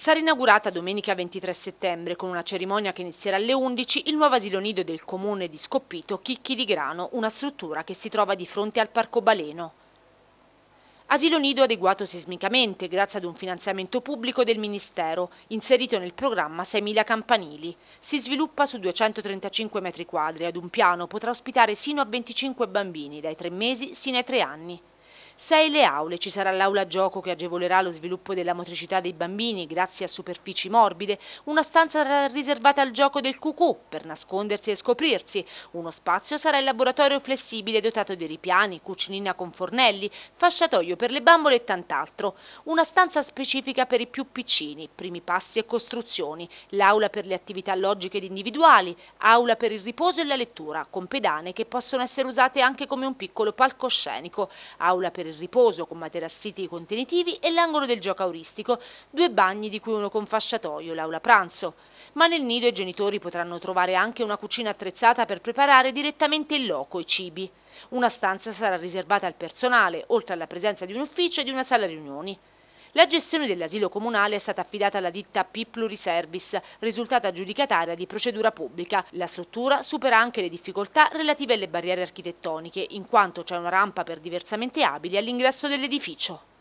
Sarà inaugurata domenica 23 settembre con una cerimonia che inizierà alle 11 il nuovo asilo nido del comune di Scoppito Chicchi di Grano, una struttura che si trova di fronte al parcobaleno. Asilo nido adeguato sismicamente grazie ad un finanziamento pubblico del Ministero, inserito nel programma 6.000 campanili. Si sviluppa su 235 metri quadri e ad un piano potrà ospitare sino a 25 bambini dai 3 mesi sino ai 3 anni. Sei le aule, ci sarà l'aula gioco che agevolerà lo sviluppo della motricità dei bambini grazie a superfici morbide, una stanza riservata al gioco del cucù per nascondersi e scoprirsi, uno spazio sarà il laboratorio flessibile dotato di ripiani, cucinina con fornelli, fasciatoio per le bambole e tant'altro, una stanza specifica per i più piccini, primi passi e costruzioni, l'aula per le attività logiche ed individuali, aula per il riposo e la lettura, con pedane che possono essere usate anche come un piccolo palcoscenico, aula per il riposo con materassiti contenitivi e l'angolo del gioco auristico, due bagni di cui uno con fasciatoio, l'aula pranzo. Ma nel nido i genitori potranno trovare anche una cucina attrezzata per preparare direttamente il loco e i cibi. Una stanza sarà riservata al personale, oltre alla presenza di un ufficio e di una sala riunioni. La gestione dell'asilo comunale è stata affidata alla ditta Pipluri Service, risultata giudicataria di procedura pubblica. La struttura supera anche le difficoltà relative alle barriere architettoniche, in quanto c'è una rampa per diversamente abili all'ingresso dell'edificio.